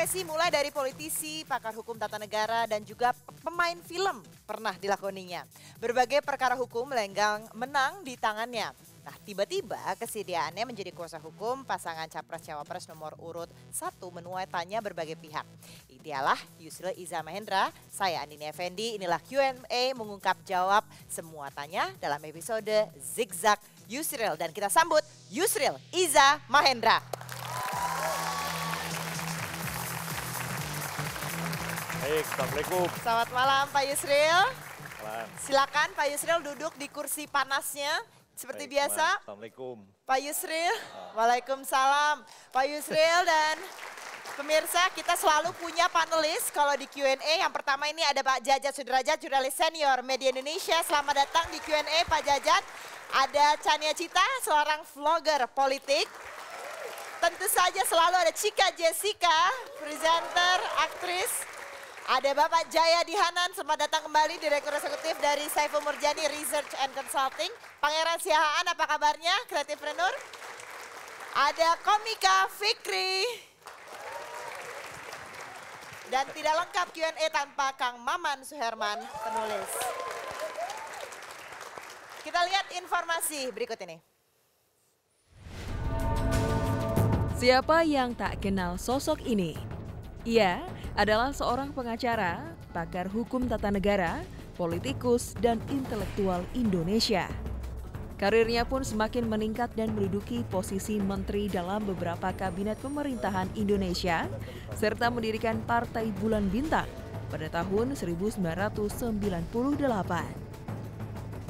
profesi mulai dari politisi, pakar hukum tata negara, dan juga pemain film pernah dilakoninya. Berbagai perkara hukum lenggang menang di tangannya. Nah, tiba-tiba kesediaannya menjadi kuasa hukum pasangan Capres-Cawapres nomor urut satu menuai tanya berbagai pihak. Idealah Yusril Iza Mahendra, saya Andini Effendi, inilah Q&A mengungkap jawab semua tanya dalam episode Zigzag Yusril. Dan kita sambut Yusril Iza Mahendra. Baik, Assalamualaikum. Selamat malam Pak Yusril. Malam. Silakan Pak Yusril duduk di kursi panasnya. Seperti Baik, biasa. Malam. Assalamualaikum. Pak Yusril. Ah. Waalaikumsalam. Pak Yusril dan Pemirsa, kita selalu punya panelis kalau di Q&A. Yang pertama ini ada Pak Jajat Sudrajat, jurnalis senior Media Indonesia. Selamat datang di Q&A Pak Jajat. Ada Chania Cita, seorang vlogger politik. Tentu saja selalu ada Cika Jessica, presenter, aktris. Ada Bapak Jaya Dihanan sempat datang kembali Direktur Eksekutif dari Saiful Murjani Research and Consulting. Pangeran Siahaan apa kabarnya kreatif Renur. Ada Komika Fikri. Dan tidak lengkap Q&A tanpa Kang Maman Suherman penulis. Kita lihat informasi berikut ini. Siapa yang tak kenal sosok ini? Ya, adalah seorang pengacara, pakar hukum tata negara, politikus, dan intelektual Indonesia. Karirnya pun semakin meningkat dan menduduki posisi menteri dalam beberapa kabinet pemerintahan Indonesia, serta mendirikan Partai Bulan Bintang pada tahun 1998.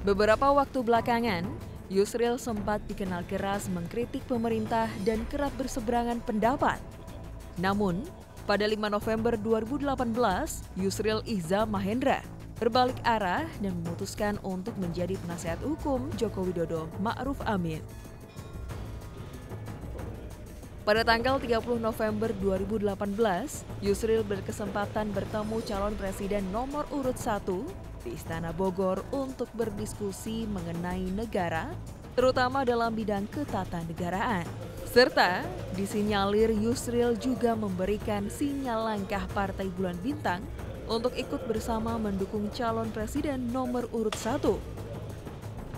Beberapa waktu belakangan, Yusril sempat dikenal keras mengkritik pemerintah dan kerap berseberangan pendapat. Namun, pada 5 November 2018, Yusril Ihza Mahendra berbalik arah dan memutuskan untuk menjadi penasehat hukum Joko Widodo Ma'ruf Amin. Pada tanggal 30 November 2018, Yusril berkesempatan bertemu calon presiden nomor urut 1 di Istana Bogor untuk berdiskusi mengenai negara, terutama dalam bidang ketatanegaraan. Serta disinyalir Yusril juga memberikan sinyal langkah Partai Bulan Bintang untuk ikut bersama mendukung calon presiden nomor urut satu.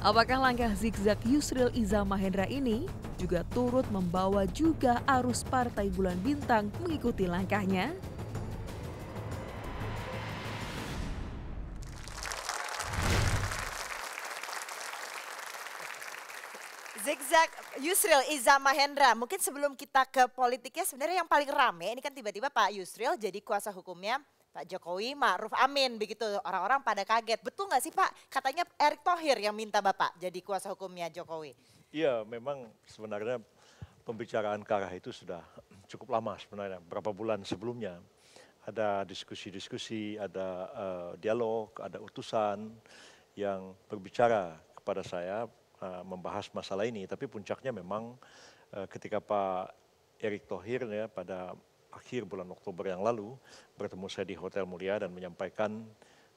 Apakah langkah zigzag Yusril Iza Mahendra ini juga turut membawa juga arus Partai Bulan Bintang mengikuti langkahnya? Zigzag Yusril Iza Mahendra. Mungkin sebelum kita ke politiknya sebenarnya yang paling rame ini kan tiba-tiba Pak Yusril jadi kuasa hukumnya Pak Jokowi Ma'ruf Amin begitu orang-orang pada kaget. Betul nggak sih Pak? Katanya Erick Thohir yang minta Bapak jadi kuasa hukumnya Jokowi. Iya, memang sebenarnya pembicaraan ke itu sudah cukup lama sebenarnya, berapa bulan sebelumnya. Ada diskusi-diskusi, ada uh, dialog, ada utusan yang berbicara kepada saya Eh, membahas masalah ini. Tapi puncaknya memang eh, ketika Pak Erick Thohir ya pada akhir bulan Oktober yang lalu bertemu saya di Hotel Mulia dan menyampaikan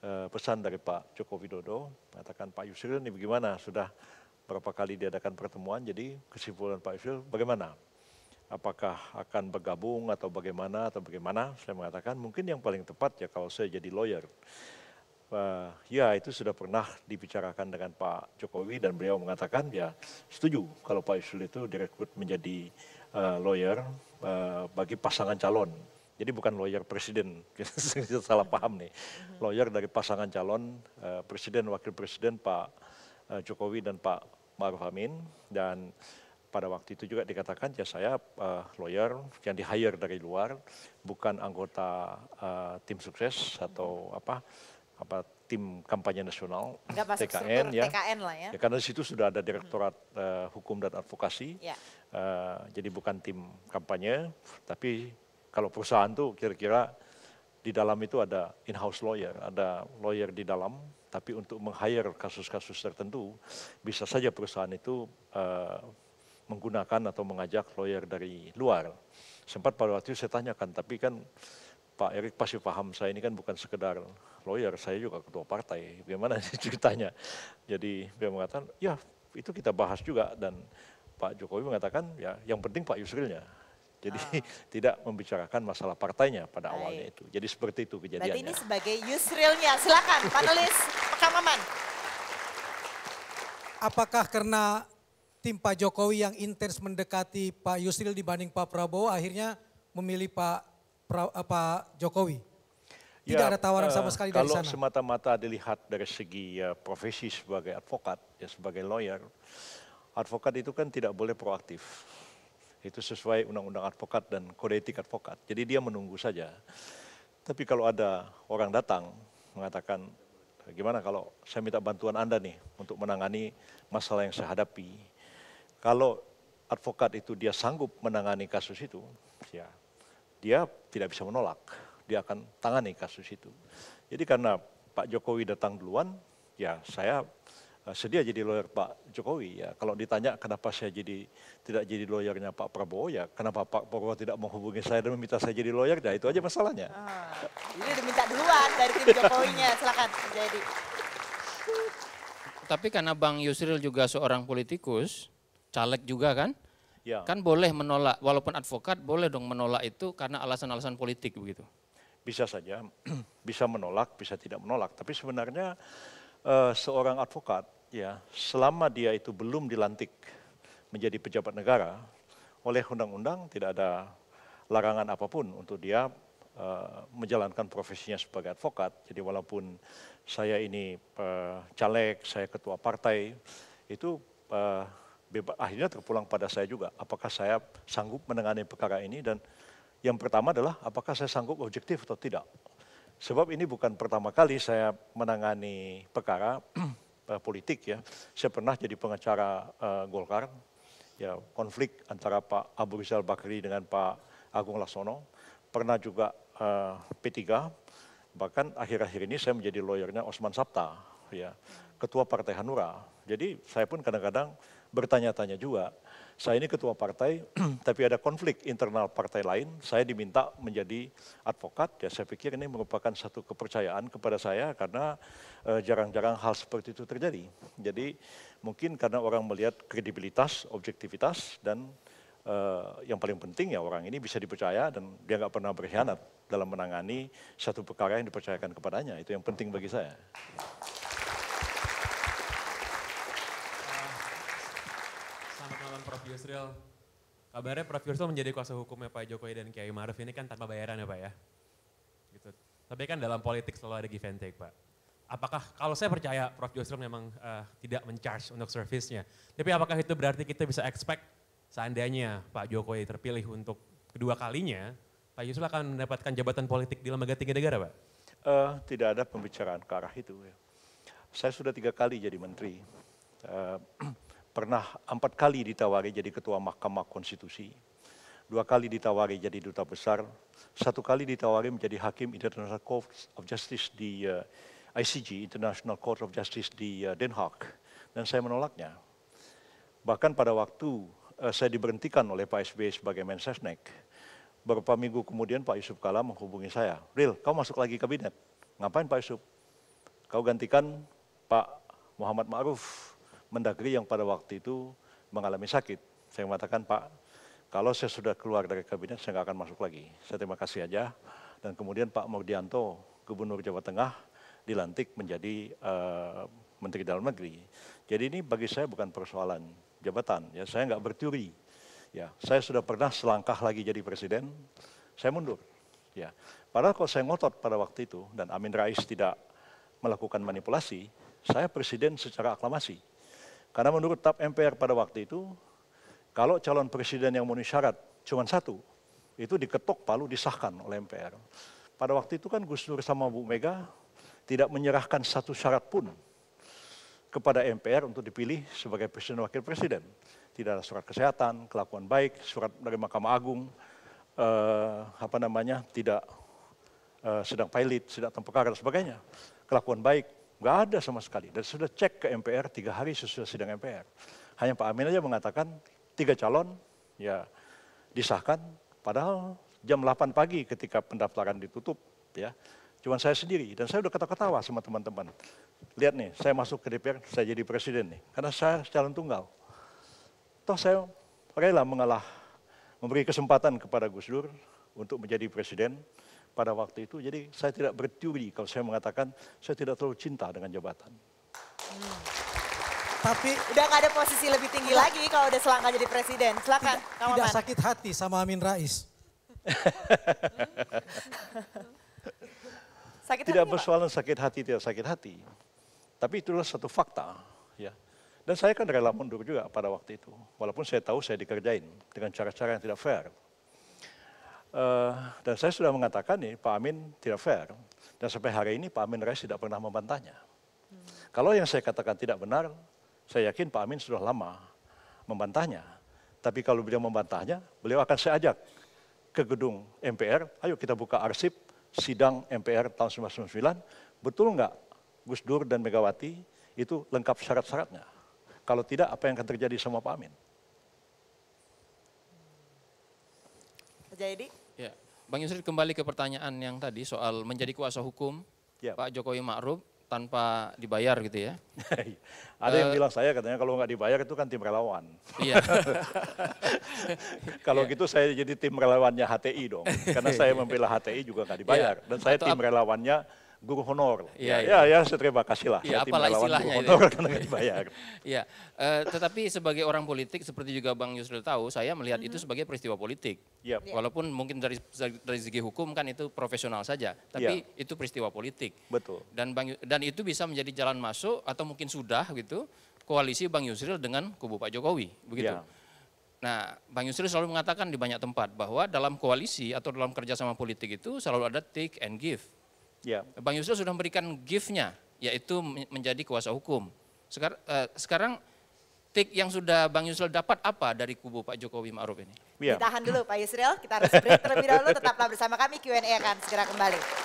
eh, pesan dari Pak Joko Widodo, mengatakan Pak Yusril ini bagaimana sudah berapa kali diadakan pertemuan, jadi kesimpulan Pak Yusril bagaimana? apakah akan bergabung atau bagaimana atau bagaimana saya mengatakan mungkin yang paling tepat ya kalau saya jadi lawyer uh, ya itu sudah pernah dibicarakan dengan Pak Jokowi dan beliau mengatakan ya setuju kalau Pak Yusril itu direkrut menjadi uh, lawyer uh, bagi pasangan calon. Jadi bukan lawyer presiden, salah paham nih. Lawyer dari pasangan calon uh, presiden wakil presiden Pak uh, Jokowi dan Pak Maruf Amin dan pada waktu itu juga dikatakan ya saya uh, lawyer yang di hire dari luar bukan anggota uh, tim sukses atau apa apa tim kampanye nasional TKN ya. TKN lah ya. ya karena di situ sudah ada direktorat hmm. uh, hukum dan advokasi. Ya. Uh, jadi bukan tim kampanye tapi kalau perusahaan tuh kira-kira di dalam itu ada in-house lawyer, ada lawyer di dalam tapi untuk meng-hire kasus-kasus tertentu bisa saja perusahaan itu uh, menggunakan atau mengajak lawyer dari luar. Sempat pada waktu itu saya tanyakan tapi kan Pak Erik pasti paham saya ini kan bukan sekedar lawyer, saya juga ketua partai. Bagaimana ceritanya? Jadi dia mengatakan, ya itu kita bahas juga dan Pak Jokowi mengatakan ya yang penting Pak Yusrilnya. Jadi oh. tidak membicarakan masalah partainya pada Baik. awalnya itu. Jadi seperti itu kejadiannya. Berarti ini sebagai Yusrilnya. Silakan panelis Kamaman. Apakah karena tim Pak Jokowi yang intens mendekati Pak Yusril dibanding Pak Prabowo akhirnya memilih Pak pra, Pak Jokowi? Ya, tidak ya, ada tawaran sama eh, sekali dari sana. Kalau semata-mata dilihat dari segi uh, profesi sebagai advokat, ya sebagai lawyer, advokat itu kan tidak boleh proaktif. Itu sesuai undang-undang advokat dan kode etik advokat. Jadi dia menunggu saja. Tapi kalau ada orang datang mengatakan, gimana kalau saya minta bantuan Anda nih untuk menangani masalah yang saya hadapi. Kalau advokat itu dia sanggup menangani kasus itu, ya dia tidak bisa menolak. Dia akan tangani kasus itu. Jadi karena Pak Jokowi datang duluan, ya saya eh, sedia jadi lawyer Pak Jokowi. Ya kalau ditanya kenapa saya jadi tidak jadi lawyernya Pak Prabowo, ya kenapa Pak Prabowo tidak menghubungi saya dan meminta saya jadi lawyer, ya itu aja masalahnya. Ah, ini diminta duluan dari tim Jokowinya, silakan jadi. Tapi karena Bang Yusril juga seorang politikus, caleg juga kan? Ya. Kan boleh menolak, walaupun advokat boleh dong menolak itu karena alasan-alasan politik begitu. Bisa saja, bisa menolak, bisa tidak menolak. Tapi sebenarnya uh, seorang advokat ya selama dia itu belum dilantik menjadi pejabat negara oleh undang-undang tidak ada larangan apapun untuk dia uh, menjalankan profesinya sebagai advokat. Jadi walaupun saya ini uh, caleg, saya ketua partai, itu uh, bebas, akhirnya terpulang pada saya juga. Apakah saya sanggup menangani perkara ini dan yang pertama adalah apakah saya sanggup objektif atau tidak. Sebab ini bukan pertama kali saya menangani perkara eh, politik ya. Saya pernah jadi pengacara uh, Golkar, ya konflik antara Pak Abu Rizal Bakri dengan Pak Agung Laksono. Pernah juga uh, eh, P3, bahkan akhir-akhir ini saya menjadi lawyernya Osman Sabta, ya ketua Partai Hanura jadi saya pun kadang-kadang bertanya-tanya juga, saya ini ketua partai, tapi ada konflik internal partai lain, saya diminta menjadi advokat, ya saya pikir ini merupakan satu kepercayaan kepada saya karena eh, jarang-jarang hal seperti itu terjadi. Jadi mungkin karena orang melihat kredibilitas, objektivitas, dan eh, yang paling penting ya orang ini bisa dipercaya dan dia nggak pernah berkhianat dalam menangani satu perkara yang dipercayakan kepadanya, itu yang penting bagi saya. Prof. Yusril. Kabarnya Prof. Yusril menjadi kuasa hukumnya Pak Jokowi dan Kiai Maruf ini kan tanpa bayaran ya Pak ya. Gitu. Tapi kan dalam politik selalu ada give and take Pak. Apakah kalau saya percaya Prof. Yusril memang uh, tidak mencharge untuk servisnya. Tapi apakah itu berarti kita bisa expect seandainya Pak Jokowi terpilih untuk kedua kalinya, Pak Yusril akan mendapatkan jabatan politik di lembaga tinggi negara Pak? Uh, tidak ada pembicaraan ke arah itu. ya. Saya sudah tiga kali jadi menteri. Uh, pernah empat kali ditawari jadi ketua Mahkamah Konstitusi, dua kali ditawari jadi duta besar, satu kali ditawari menjadi hakim International Court of Justice di uh, eh, ICJ, International Court of Justice di uh, Den Haag, dan saya menolaknya. Bahkan pada waktu uh, saya diberhentikan oleh Pak SBY sebagai Mensesnek, beberapa minggu kemudian Pak Yusuf Kala menghubungi saya, Ril, kau masuk lagi kabinet, ngapain Pak Yusuf? Kau gantikan Pak Muhammad Ma'ruf Mendagri yang pada waktu itu mengalami sakit. Saya mengatakan, Pak, kalau saya sudah keluar dari kabinet, saya nggak akan masuk lagi. Saya terima kasih aja. Dan kemudian Pak Maudianto, Gubernur Jawa Tengah, dilantik menjadi uh, Menteri Dalam Negeri. Jadi ini bagi saya bukan persoalan jabatan. Ya, saya nggak berteori. Ya, saya sudah pernah selangkah lagi jadi presiden, saya mundur. Ya, padahal kalau saya ngotot pada waktu itu dan Amin Rais tidak melakukan manipulasi, saya presiden secara aklamasi. Karena menurut TAP MPR pada waktu itu, kalau calon presiden yang memenuhi syarat cuma satu, itu diketok palu disahkan oleh MPR. Pada waktu itu kan Gus Dur sama Bu Mega tidak menyerahkan satu syarat pun kepada MPR untuk dipilih sebagai presiden wakil presiden. Tidak ada surat kesehatan, kelakuan baik, surat dari Mahkamah Agung, eh, apa namanya, tidak eh, sedang pilot, sedang tempekar dan sebagainya. Kelakuan baik, Nggak ada sama sekali. Dan sudah cek ke MPR tiga hari sesudah sidang MPR. Hanya Pak Amin aja mengatakan tiga calon ya disahkan. Padahal jam 8 pagi ketika pendaftaran ditutup ya. Cuman saya sendiri dan saya udah ketawa-ketawa sama teman-teman. Lihat nih, saya masuk ke DPR, saya jadi presiden nih. Karena saya calon tunggal. Toh saya rela mengalah memberi kesempatan kepada Gus Dur untuk menjadi presiden pada waktu itu. Jadi saya tidak berteori kalau saya mengatakan saya tidak terlalu cinta dengan jabatan. Hmm. Tapi udah gak ada posisi lebih tinggi tidak, lagi kalau udah selangkah jadi presiden. Silakan. Tidak, tidak sakit hati sama Amin Rais. sakit tidak persoalan sakit hati tidak sakit hati. Tapi itulah satu fakta, ya. Dan saya kan rela mundur juga pada waktu itu. Walaupun saya tahu saya dikerjain dengan cara-cara yang tidak fair. Eh, dan saya sudah mengatakan nih Pak Amin tidak fair. Dan sampai hari ini Pak Amin Rais tidak pernah membantahnya. Hmm. Kalau yang saya katakan tidak benar, saya yakin Pak Amin sudah lama membantahnya. Tapi kalau beliau membantahnya, beliau akan saya ajak ke gedung MPR, ayo kita buka arsip sidang MPR tahun 1999, betul nggak Gus Dur dan Megawati itu lengkap syarat-syaratnya? Kalau tidak, apa yang akan terjadi sama Pak Amin? Jadi, Ya. Bang Yusri kembali ke pertanyaan yang tadi soal menjadi kuasa hukum ya. Pak Jokowi Ma'ruf tanpa dibayar gitu ya. Iya. Ada uh, yang eh, bilang saya katanya kalau nggak dibayar itu kan tim relawan. Iya. kalau iya. gitu saya jadi tim relawannya HTI dong. Karena saya iya. membela HTI juga nggak dibayar. Iya. Dan saya Atau tim relawannya guru honor. Iya, ya, iya. ya, ya, ya terima kasih lah. Ya, apalah istilahnya guru honor itu. karena kan dibayar. ya, uh, tetapi sebagai orang politik seperti juga Bang Yusril tahu, saya melihat mm -hmm. itu mhm. sebagai peristiwa politik. Yep. Iya. Walaupun mungkin dari dari segi hukum kan itu profesional saja, tapi yeah. itu peristiwa politik. Betul. Dan Bang dan itu bisa menjadi jalan masuk atau mungkin sudah gitu koalisi Bang Yusril dengan kubu Pak Jokowi, begitu. Yeah. Nah, Bang Yusril selalu mengatakan di banyak tempat bahwa dalam koalisi atau dalam kerjasama politik itu selalu ada take and give. Yeah. Bang Yusril sudah memberikan gift-nya, yaitu menjadi kuasa hukum. Sekarang, eh, sekarang tik yang sudah Bang Yusril dapat apa dari kubu Pak Jokowi Ma'ruf ini? Kita ya. Ditahan dulu Pak Yusril, kita harus break terlebih dahulu, tetaplah bersama kami, Q&A akan segera kembali.